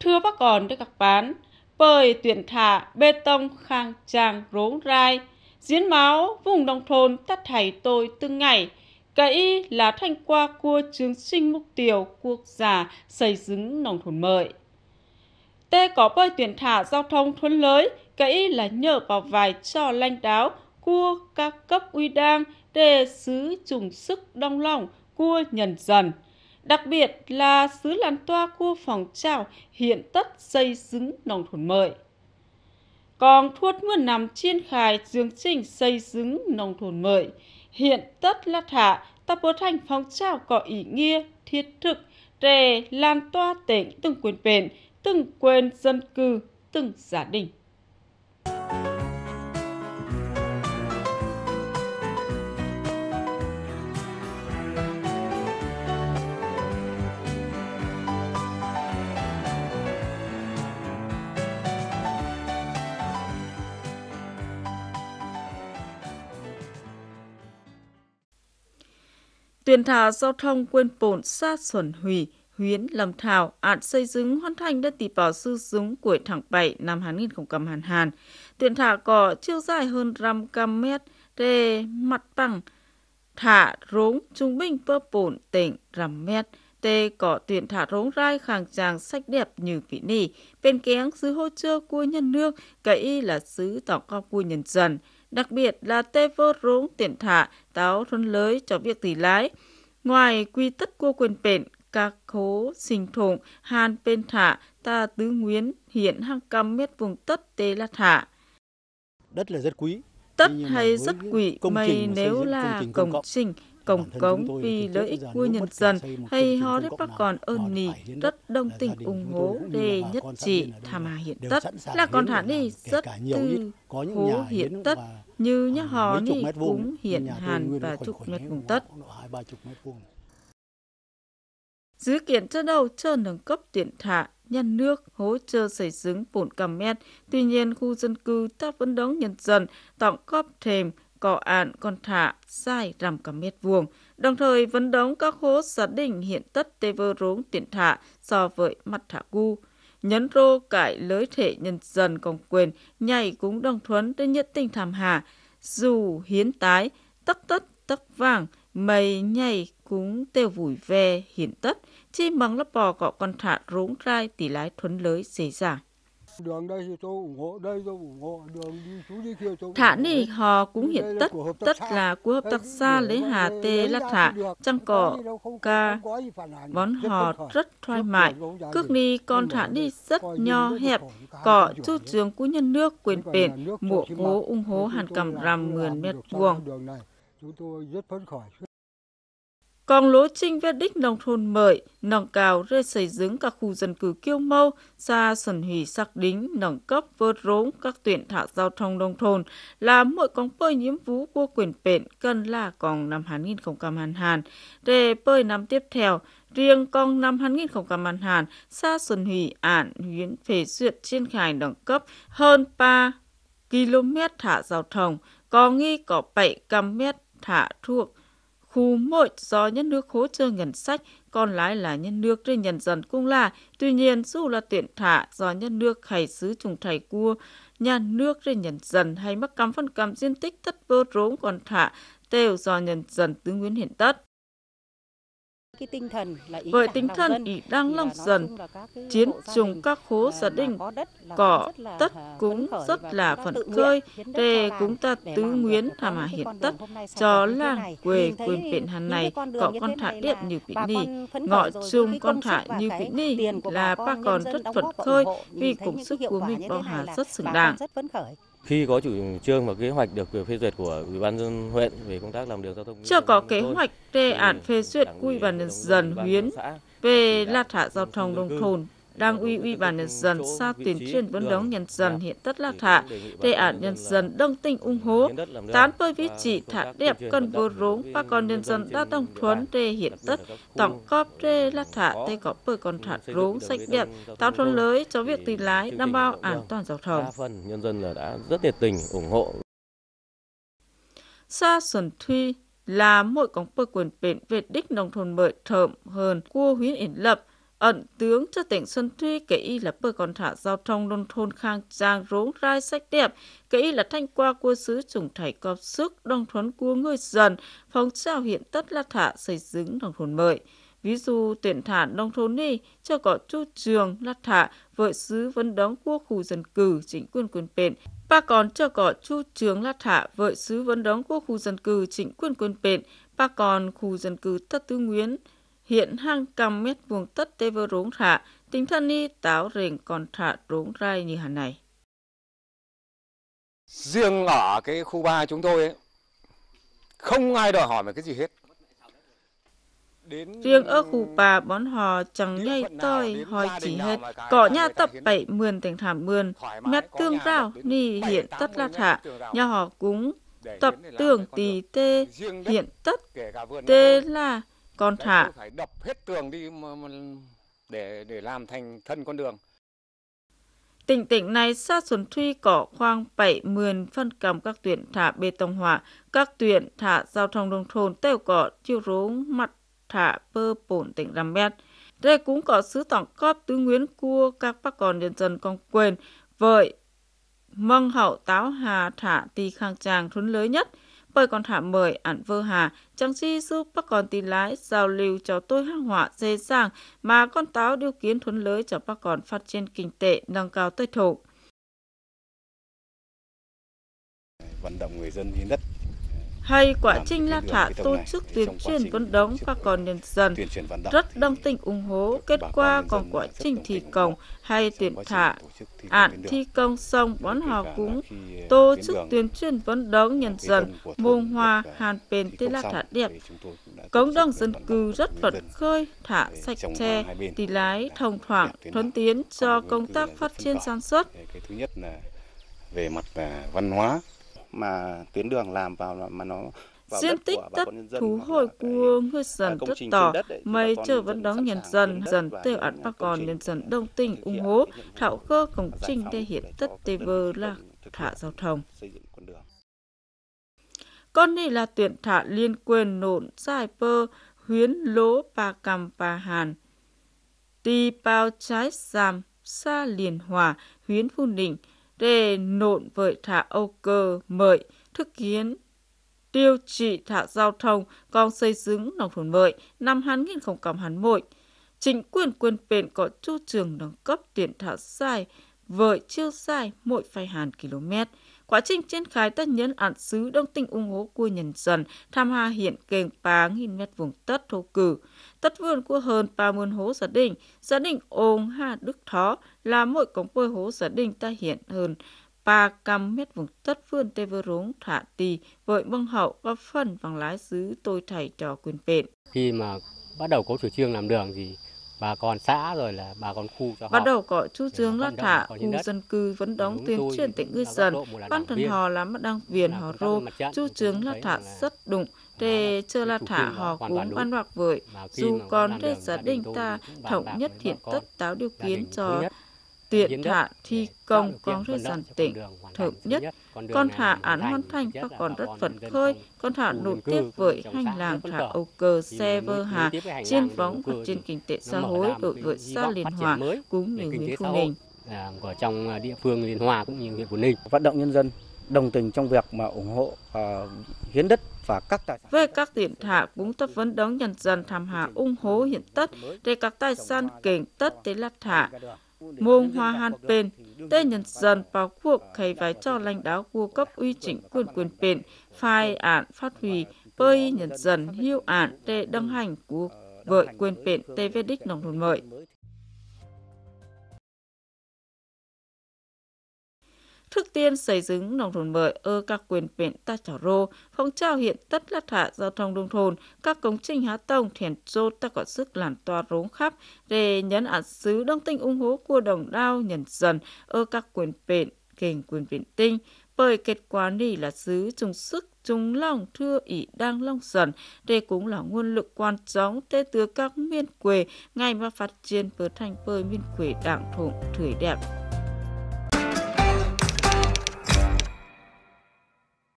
thưa bác còn thưa các bán bời tuyển thả bê tông khang trang rốn rai diễn máu vùng nông thôn tắt thầy tôi từng ngày cậy là thanh qua cua chương sinh mục tiêu quốc gia xây dựng nông thôn mới tê có bơi tuyển thả giao thông thuận lợi cậy là nhờ vào vài trò lanh đáo cua các cấp uy đảng để xứ trùng sức đông lòng của nhân dân đặc biệt là xứ làn toa cua phòng trào hiện tất xây dựng nông thôn mới. Còn thuốc mưa nằm trên khai dương trình xây dựng nông thôn mới, hiện tất là thả tập bố thành phong trào có ý nghĩa thiết thực để lan toa tỉnh từng quyền bền, từng quyền dân cư, từng gia đình. Tuyên thảo giao thông quên bổn xa xuẩn hủy, huyến lâm thảo ạt xây dựng hoàn thành đất tỷ bảo sư dũng của tháng 7 năm hàn. Tuyên thả cỏ chiều dài hơn 500 mét để mặt bằng thả rốn trung bình bơ bổn tỉnh rằm mét tê có tuyển thả rống rai khang trang sách đẹp như vị nỉ bên kéng sứ hô chơ của nhân nước cậy là sứ tỏ con của nhân dân đặc biệt là tê vô rốn tiền thả táo thôn lưới cho việc tỷ lái. Ngoài quy tất cua quyền bền, các khố sinh thủng hàn bên thả ta tứ nguyên hiện hàng trăm mét vùng tất tê là thả. Đất là rất quý. Tất hay rất quý mây nếu là công trình cổng cống vì lợi ích của nhân dân hay họ rất bác còn ơn nì, rất đông tình ủng hộ để nhất trị tham hà hiện tất là còn hạn đi rất tư hố hiện tất như nhà họ đi cũng hiện hàn và chục mét vùng tất. Dự kiện cho đầu cho nâng cấp điện thả nhà nước hỗ trợ xây dựng 4 km. Tuy nhiên, khu dân cư ta vẫn đón nhân dân tặng góp thêm cỏ ạn, con thả, dài rằm cả mét vuông, đồng thời vấn đóng các hố gia đình hiện tất tê vơ rốn tiện thả so với mặt thả gu. Nhấn rô cải lưới thể nhân dân công quyền, nhảy cũng đồng thuấn đến nhất tình thảm hà, dù hiến tái, tất tất tất vàng, mây nhảy cũng tiêu vùi ve hiện tất, chi bằng lấp bò cọ con thả rốn trai tỷ lái thuấn lưới dễ dàng. Đường đây thì tôi ủng hộ, đây tôi ủng hộ, đường đi chú đi kia tôi Thả nì hò cũng hiện tất, tất là của hợp tác xã lấy hà tê lát thả, trăng cỏ, ca, bón hò rất thoải mái. Cước ni con thả đi rất nho hẹp, cỏ chu trường của nhân nước quyền bền, mùa cố ung hố hàn cầm rằm mượn mét vuông. Chúng tôi rất phấn khởi. Còn lộ trinh về đích nông thôn mới, nâng cao rê xây dựng các khu dân cư kiêu mâu, xa sần hủy sắc đính, nâng cấp vớt rốn các tuyển thả giao thông nông thôn là mỗi con bơi nhiễm vú của quyền bện cần là còn năm 2022. Để bơi năm tiếp theo, riêng con năm 2022, xa sần hủy ản huyến phê duyệt trên khai nâng cấp hơn 3 km thả giao thông, có nghi có 7 km thả thuộc khu mỗi do nhân nước hỗ trợ ngân sách, còn lại là nhân nước trên nhân dân cũng là. Tuy nhiên, dù là tiện thả do nhân nước hay xứ trùng thầy cua, nhà nước trên nhân dân hay mắc cắm phân cầm diện tích thất vô rốn còn thả, đều do nhân dân tứ nguyên hiện tất. Với tinh thần ý đang long dần, chiến trùng các khố gia đình, cỏ tất cũng rất là phận khơi để cũng ta tứ nguyến thả mà hiện tất, cho làng quê quyền biển hàn này, cọ con thả điện như vị ni, ngọ chung con thả như vị ni là ba còn rất phận khơi vì cùng sức của mình bao hà rất xứng đáng khi có chủ trương và kế hoạch được ờ, phê duyệt của Ủy ban dân huyện về công tác làm đường giao thông. Chưa có kế hoạch đề án phê duyệt của Ủy ban nhân dân huyện về lát thả giao thông nông thôn đang uy Ủy ban nhân dân xa tuyên truyền vấn động nhân dân dạ. hiện tất là thả, đề án nhân dân đông tinh ung hố tán với vị trị thả đẹp cần vô rốn và còn nhân dân đã đồng thuấn đề hiện tất tổng cóp đề là thả tê có bởi còn thả rốn sạch đẹp, tạo thuận lưới cho việc tìm lái đảm bảo an toàn giao thông. phần nhân dân là đã rất nhiệt tình ủng hộ. Xa Xuân Thuy là mỗi cống bờ quyền bền về đích nông thôn mới thợm hơn cua huyến Yến Lập, Ẩn tướng cho tỉnh Xuân Thuy kể y là bờ còn thả giao thông nông thôn khang trang rốn rai sách đẹp, kể y là thanh qua cua sứ trùng thải cọp sức, đồng thuấn cua người dần, phóng trào hiện tất là thả xây dựng đồng thôn mới. Ví dụ tuyển thả nông thôn đi cho có chu trường, lát thả, vợ sứ vấn đóng cua khu dân cử, chính quyền quyền bền, Bà còn cho có chu trường lát thả vợ sứ vấn đóng của khu dân cư chính quyền quân pện, bà còn khu dân cư tất tư nguyễn, hiện hang cam mét vuông tất tê vô rốn thạ, tình thân ni táo rền còn thả rốn rai như hẳn này. Riêng ở cái khu ba chúng tôi ấy, không ai đòi hỏi về cái gì hết. Đến... Riêng ở khu ba bón họ chẳng nhây tôi hỏi chỉ hết. cỏ nhà tập bảy mươn tỉnh thảm mươn, mét tương rào ni hiện tất là thả. Nhà họ cúng tập tưởng tì tê hiện tất tê là con thả. Phải đập hết tường đi để để làm thành thân con đường. Tỉnh tỉnh này xa Xuân Thuy cỏ khoang 7-10 phân cầm các tuyển thả bê tông hóa, các tuyển thả giao thông nông thôn tiêu có chiêu rốn mặt thả bơ bổn tỉnh Ram Mét. Đây cũng có sứ tổng cóp tứ nguyễn cua các bác còn nhân dân con quên, vợi, mâng hậu táo hà thả tì khang tràng thốn lới nhất – bởi còn thả mời ảnh vơ hà, chẳng chi giúp bác con tin lái giao lưu cho tôi hắc họa dễ dàng mà con táo điều kiến thuấn lưới cho bác con phát triển kinh tế nâng cao tới thụ. Vận động người dân hiến đất hay quá trình lan thả tổ chức tuyên truyền vận động và còn nhân dân rất đồng tình ủng hộ kết quả còn quá trình thi công hay tuyển thả án thi công xong bọn họ cũng tổ ờ, chức tuyên truyền vận động nhân dân môn hoa ờ, hàn bền tê la thả đẹp cộng đồng dân cư rất phấn khơi thả sạch tre tỷ lái thông thoảng thuận tiến cho công tác phát triển sản xuất ờ, về mặt văn hóa mà tuyến đường làm vào mà nó Diện tích đất thú hồi cua ngư dân rất to, mấy chờ vẫn đón nhân dân, dần tiêu án bà con nhân dân đông à, tỉnh ủng hộ, thảo cơ công trình để hiện tất tê vơ là thả giao thông. Con này là tuyển thả liên quyền nộn dài bơ, huyến lỗ bà cầm bà hàn. ti bao trái giảm xa liền hòa, huyến phu nỉnh, đề nộn với thả âu cơ mợi thức kiến tiêu trị thả giao thông còn xây dựng nông thôn mới năm nghìn không cầm 2021. Chính quyền quân bền có chu trường nâng cấp tiền thả sai với chiêu sai mỗi phai hàn km Quá trình triển khai tất nhân án xứ đông tinh ủng hộ của nhân dân tham hà hiện kênh ba nghìn mét vùng tất thổ cử. Tất vườn của hơn ba 30 hố gia đình, gia đình ôn Hà Đức Thó là mỗi cống bơi hố gia đình ta hiện hơn ba trăm mét vùng tất vườn tê vơ rúng thả tì với băng hậu và phần bằng lái xứ tôi thầy trò quyền vẹn. Khi mà bắt đầu có chủ trương làm đường thì bà con xã rồi là bà con khu cho họ. Bắt đầu có chú Dương Lát Thả, khu dân cư vẫn đóng tuyên truyền tỉnh Ngư Dân, ban thần họ lắm đang viền họ rô, chú Dương Lát Thả rất đụng, để chơi lát thả họ cũng ban hoặc vợi, dù còn để gia đình ta thống nhất hiện tất táo điều kiến cho tuyển thả thi công con rất giản tỉnh thượng nhất con thả án hoàn thành và còn rất phấn khơi con thả nối tiếp với hành lang thả âu cờ xe vơ hà trên võng và trên kinh tế xã hội đội với xã liên hòa cũng như huyện phú ninh à, của trong à, địa phương liên hòa cũng như huyện phú ninh vận động nhân dân đồng tình trong việc mà ủng hộ uh, hiến đất và các tài sản. Về các tiền thả cũng tập vấn đón nhân dân tham hạ ủng hộ hiện tất để các tài sản kiện tất tế lát thả muông hoa han pen tê nhân dân bảo cuộc khai vai cho lãnh đạo của cấp uy chỉnh quyền quyền pen phai án phát huy bơi nhân dân hiu án để đăng hành của vợi quyền pen tê vết đích nông thôn mới Trước tiên xây dựng nông thôn mới ở các quyền huyện Ta Chảo Rô, phong trào hiện tất lát hạ giao thông nông thôn, các công trình hạ tông thiền rô ta có sức làm tòa rốn khắp để nhấn ạt xứ đông tinh ủng hộ của đồng đao nhân dân ở các quyền huyện kênh quyền viện tinh bởi kết quả này là xứ chung sức chung lòng thưa ỷ đang long dần đây cũng là nguồn lực quan trọng tê từ các miền quê ngày mà phát triển bờ thành bờ miền quê đảng thủng thủy đẹp